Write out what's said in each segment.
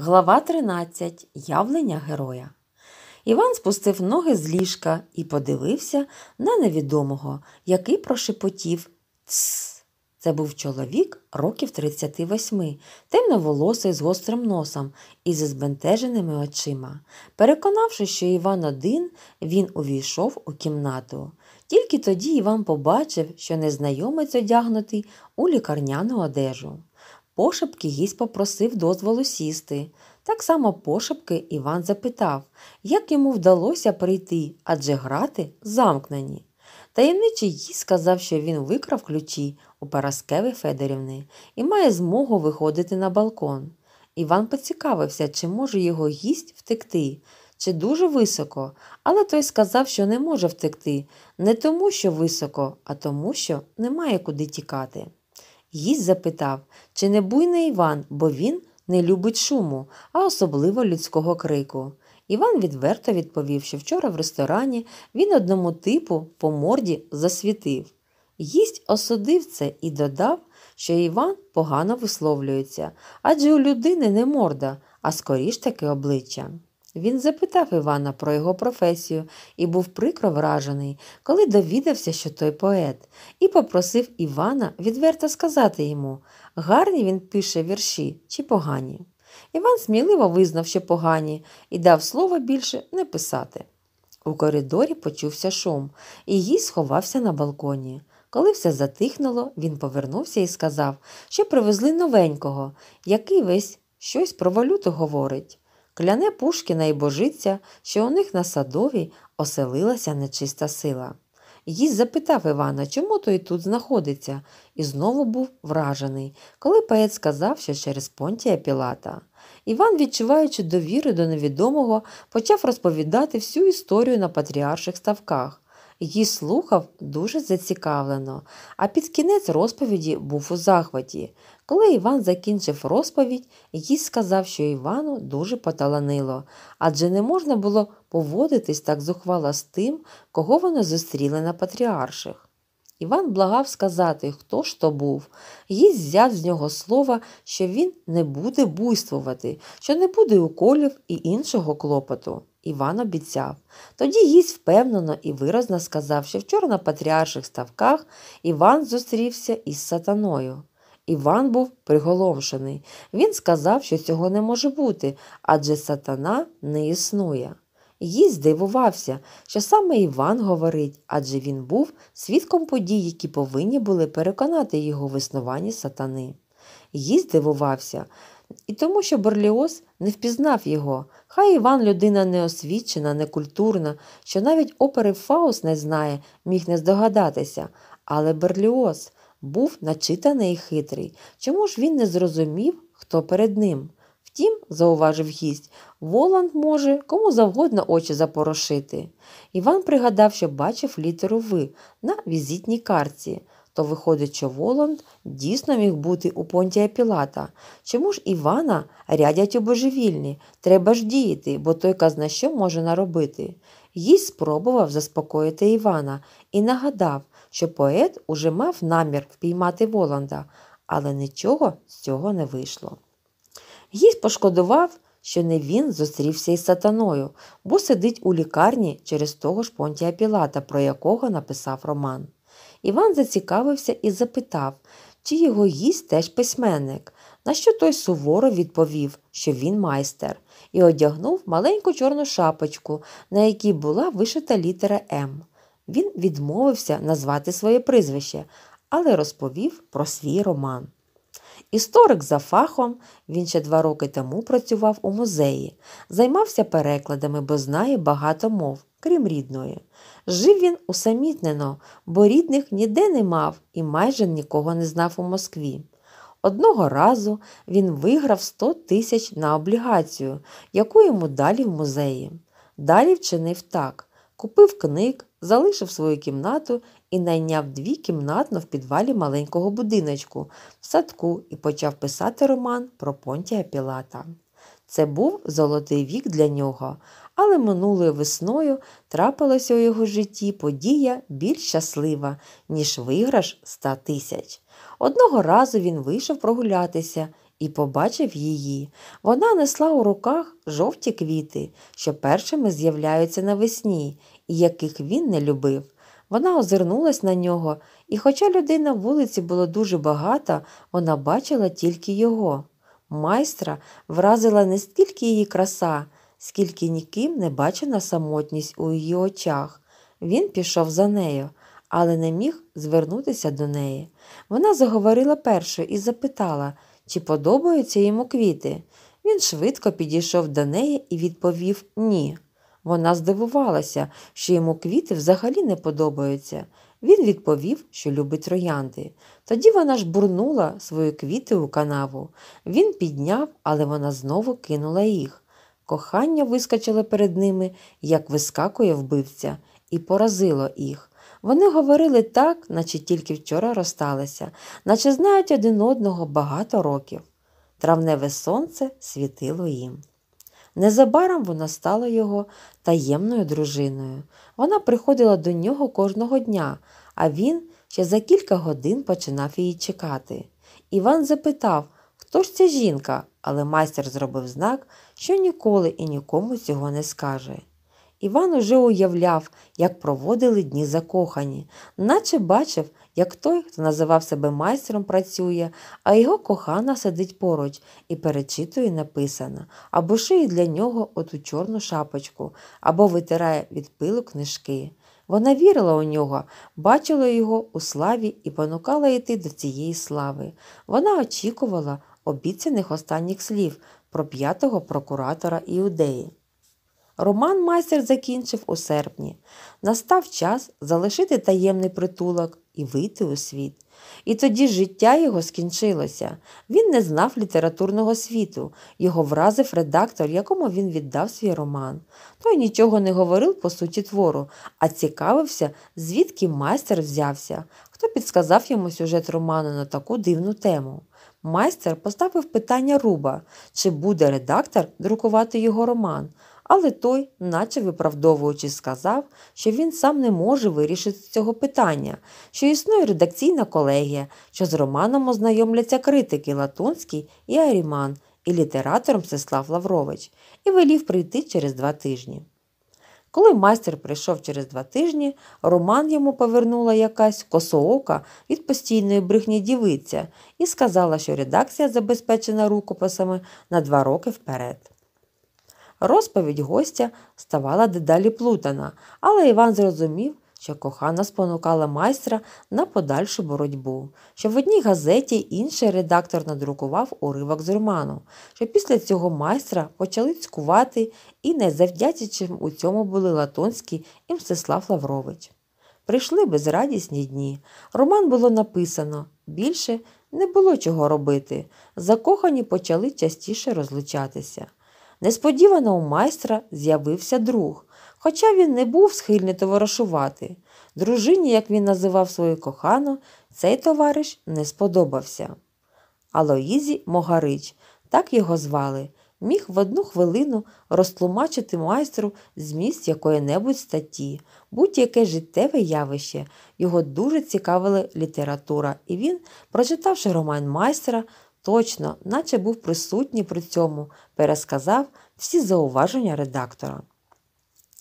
Глава 13. Явлення героя. Іван спустив ноги з ліжка і подивився на невідомого, який прошепотів Тсс. Це був чоловік років 38, темноволосий з гострим носом і зі збентеженими очима. Переконавши, що Іван один, він увійшов у кімнату. Тільки тоді Іван побачив, що незнайомець одягнутий у лікарняну одежу. Пошепки гість попросив дозволу сісти. Так само пошепки Іван запитав, як йому вдалося прийти, адже грати замкнені. Таємничий гість сказав, що він викрав ключі у Параскеви Федорівни і має змогу виходити на балкон. Іван поцікавився, чи може його гість втекти, чи дуже високо, але той сказав, що не може втекти, не тому, що високо, а тому, що немає куди тікати. Гість запитав, чи не буйний Іван, бо він не любить шуму, а особливо людського крику. Іван відверто відповів, що вчора в ресторані він одному типу по морді засвітив. Гість осудив це і додав, що Іван погано висловлюється, адже у людини не морда, а скоріш таки обличчя. Він запитав Івана про його професію і був прикро вражений, коли довідався, що той поет, і попросив Івана відверто сказати йому, гарні він пише вірші чи погані. Іван сміливо визнав, що погані, і дав слово більше не писати. У коридорі почувся шум, і їй сховався на балконі. Коли все затихнуло, він повернувся і сказав, що привезли новенького, який весь щось про валюту говорить кляне Пушкіна і божиться, що у них на Садові оселилася нечиста сила. Їсть запитав Івана, чому той тут знаходиться, і знову був вражений, коли поет сказав, що через понтія Пілата. Іван, відчуваючи довіри до невідомого, почав розповідати всю історію на патріарших ставках її слухав дуже зацікавлено, а під кінець розповіді був у захваті. Коли Іван закінчив розповідь, їй сказав, що Івану дуже поталанило, адже не можна було поводитись так зухвало з тим, кого вона зустріла на патріарших. Іван благав сказати, хто ж то був, їй взяв з нього слова, що він не буде буйствувати, що не буде уколів і іншого клопоту. Іван обіцяв. Тоді гість впевнено і виразно сказав, що вчора на патріарших ставках Іван зустрівся із сатаною. Іван був приголомшений. Він сказав, що цього не може бути, адже сатана не існує. Їй здивувався, що саме Іван говорить, адже він був свідком подій, які повинні були переконати його в існуванні сатани. Їй здивувався, і тому, що Берліоз не впізнав його, хай Іван людина неосвічена, некультурна, що навіть опери Фаус не знає, міг не здогадатися, але Берліоз був начитаний і хитрий. Чому ж він не зрозумів, хто перед ним? Втім, зауважив гість, Воланд може кому завгодно очі запорошити. Іван пригадав, що бачив літеру В на візитній картці то виходить, що Воланд дійсно міг бути у понтія Пілата. Чому ж Івана рядять у божевільні? Треба ж діяти, бо той казна що може наробити. Їй спробував заспокоїти Івана і нагадав, що поет уже мав намір впіймати Воланда, але нічого з цього не вийшло. Гість пошкодував, що не він зустрівся із сатаною, бо сидить у лікарні через того ж понтія Пілата, про якого написав роман. Іван зацікавився і запитав, чи його гість теж письменник, на що той суворо відповів, що він майстер, і одягнув маленьку чорну шапочку, на якій була вишита літера М. Він відмовився назвати своє прізвище, але розповів про свій роман. Історик за фахом, він ще два роки тому працював у музеї, займався перекладами, бо знає багато мов крім рідної. Жив він усамітнено, бо рідних ніде не мав і майже нікого не знав у Москві. Одного разу він виграв 100 тисяч на облігацію, яку йому далі в музеї. Далі вчинив так: купив книг, залишив свою кімнату і найняв дві кімнатно в підвалі маленького будиночку в садку і почав писати роман про Понтія Пілата. Це був золотий вік для нього, але минулою весною трапилася у його житті подія більш щаслива, ніж виграш ста тисяч. Одного разу він вийшов прогулятися і побачив її. Вона несла у руках жовті квіти, що першими з'являються навесні, і яких він не любив. Вона озирнулась на нього, і, хоча людина вулиці була дуже багата, вона бачила тільки його. Майстра вразила не стільки її краса, скільки ніким не бачена самотність у її очах. Він пішов за нею, але не міг звернутися до неї. Вона заговорила першою і запитала, чи подобаються йому квіти. Він швидко підійшов до неї і відповів ні. Вона здивувалася, що йому квіти взагалі не подобаються. Він відповів, що любить троянди. Тоді вона ж бурнула свої квіти у канаву. Він підняв, але вона знову кинула їх. Кохання вискочило перед ними, як вискакує вбивця, і поразило їх. Вони говорили так, наче тільки вчора розсталися, наче знають один одного багато років. Травневе сонце світило їм. Незабаром вона стала його таємною дружиною. Вона приходила до нього кожного дня, а він ще за кілька годин починав її чекати. Іван запитав, хто ж ця жінка, але майстер зробив знак, що ніколи і нікому цього не скаже. Іван уже уявляв, як проводили дні закохані, наче бачив, як той, хто називав себе майстром, працює, а його кохана сидить поруч і перечитує написане, або шиє для нього оту чорну шапочку, або витирає від пилу книжки. Вона вірила у нього, бачила його у славі і понукала йти до цієї слави. Вона очікувала обіцяних останніх слів про п'ятого прокуратора Іудеї. Роман майстер закінчив у серпні. Настав час залишити таємний притулок, і вийти у світ. І тоді життя його скінчилося. Він не знав літературного світу, його вразив редактор, якому він віддав свій роман. Той нічого не говорив по суті твору, а цікавився, звідки майстер взявся, хто підсказав йому сюжет роману на таку дивну тему. Майстер поставив питання Руба, чи буде редактор друкувати його роман але той, наче виправдовуючись, сказав, що він сам не може вирішити цього питання, що існує редакційна колегія, що з романом ознайомляться критики Латунський і Аріман, і літератором Сеслав Лаврович, і велів прийти через два тижні. Коли майстер прийшов через два тижні, Роман йому повернула якась косоока від постійної брехні дівиця і сказала, що редакція забезпечена рукописами на два роки вперед. Розповідь гостя ставала дедалі плутана, але Іван зрозумів, що кохана спонукала майстра на подальшу боротьбу, що в одній газеті інший редактор надрукував уривок з роману, що після цього майстра почали цькувати і найзавдячішим у цьому були Латонський і Мстислав Лаврович. Прийшли безрадісні дні. Роман було написано, більше не було чого робити. Закохані почали частіше розлучатися. Несподівано у майстра з'явився друг, хоча він не був схильний товаришувати. Дружині, як він називав свою кохану, цей товариш не сподобався. Алоїзі Могарич, так його звали, міг в одну хвилину розтлумачити майстру зміст якої-небудь статті, будь-яке життєве явище. Його дуже цікавила література, і він, прочитавши роман майстра, точно, наче був присутній при цьому, пересказав всі зауваження редактора.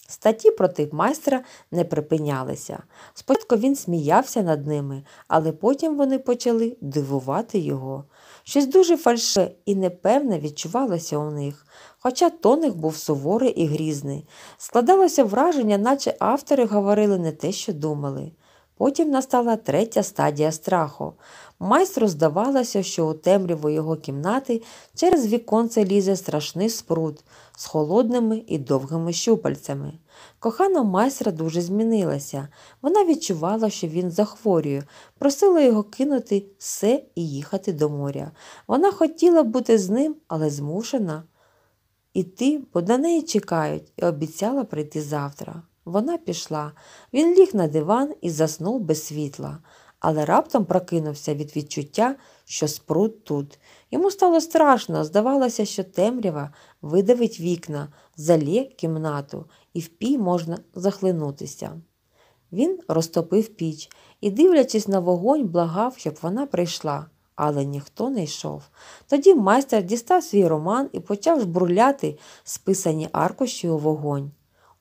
Статті проти майстра не припинялися. Спочатку він сміявся над ними, але потім вони почали дивувати його. Щось дуже фальшиве і непевне відчувалося у них, хоча тоник був суворий і грізний. Складалося враження, наче автори говорили не те, що думали. Потім настала третя стадія страху. Майстру здавалося, що у темряву його кімнати через віконце лізе страшний спрут з холодними і довгими щупальцями. Кохана майстра дуже змінилася. Вона відчувала, що він захворює, просила його кинути все і їхати до моря. Вона хотіла бути з ним, але змушена іти, бо на неї чекають, і обіцяла прийти завтра. Вона пішла. Він ліг на диван і заснув без світла, але раптом прокинувся від відчуття, що спрут тут. Йому стало страшно, здавалося, що темрява видавить вікна, залє кімнату, і в пій можна захлинутися. Він розтопив піч і, дивлячись на вогонь, благав, щоб вона прийшла, але ніхто не йшов. Тоді майстер дістав свій роман і почав жбурляти списані аркуші у вогонь.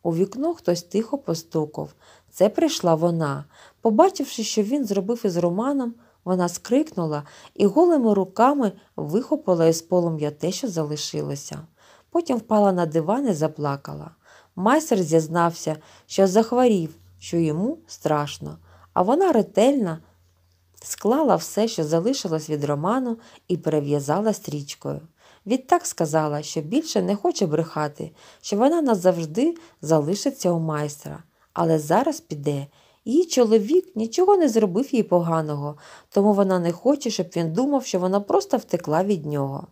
У вікно хтось тихо постукав. Це прийшла вона. Побачивши, що він зробив із романом, вона скрикнула і голими руками вихопила із полум'я те, що залишилося. Потім впала на диван і заплакала. Майстер зізнався, що захворів, що йому страшно, а вона ретельно склала все, що залишилось від роману, і перев'язала стрічкою. Відтак сказала, що більше не хоче брехати, що вона назавжди залишиться у майстра, але зараз піде. Її чоловік нічого не зробив їй поганого, тому вона не хоче, щоб він думав, що вона просто втекла від нього.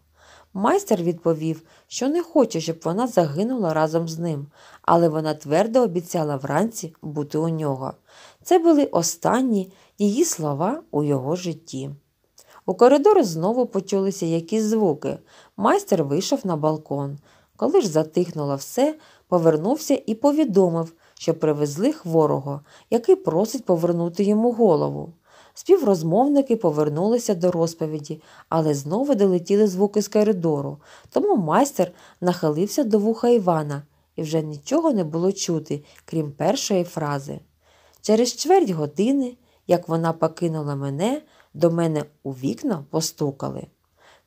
Майстер відповів, що не хоче, щоб вона загинула разом з ним, але вона твердо обіцяла вранці бути у нього. Це були останні її слова у його житті. У коридор знову почулися якісь звуки. Майстер вийшов на балкон. Коли ж затихнуло все, повернувся і повідомив, що привезли хворого, який просить повернути йому голову. Співрозмовники повернулися до розповіді, але знову долетіли звуки з коридору, тому майстер нахилився до вуха Івана, і вже нічого не було чути, крім першої фрази. Через чверть години, як вона покинула мене, до мене у вікна постукали.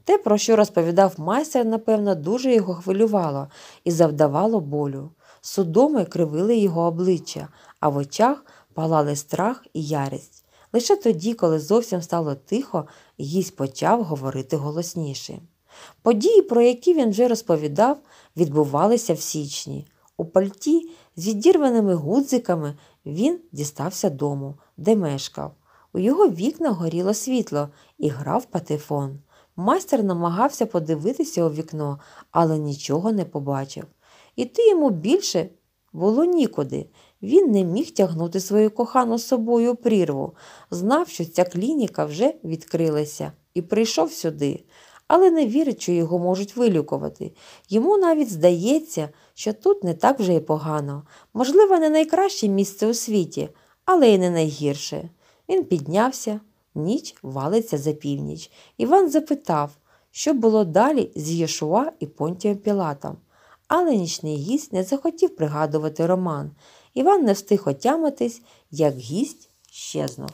Те, про що розповідав майстер, напевно, дуже його хвилювало і завдавало болю. Судоми кривили його обличчя, а в очах палали страх і ярість. Лише тоді, коли зовсім стало тихо, гість почав говорити голосніше. Події, про які він вже розповідав, відбувалися в січні. У пальті з відірваними гудзиками він дістався дому, де мешкав. У його вікна горіло світло і грав патефон. Майстер намагався подивитися у вікно, але нічого не побачив. Іти йому більше було нікуди. Він не міг тягнути свою кохану з собою прірву, знав, що ця клініка вже відкрилася, і прийшов сюди, але не вірить, що його можуть вилікувати. Йому навіть здається, що тут не так вже й погано. Можливо, не найкраще місце у світі, але й не найгірше. Він піднявся, ніч валиться за північ. Іван запитав, що було далі з Єшуа і Понтієм Пілатом. Але нічний гість не захотів пригадувати роман. Іван не встиг отямитись, як гість щезнув.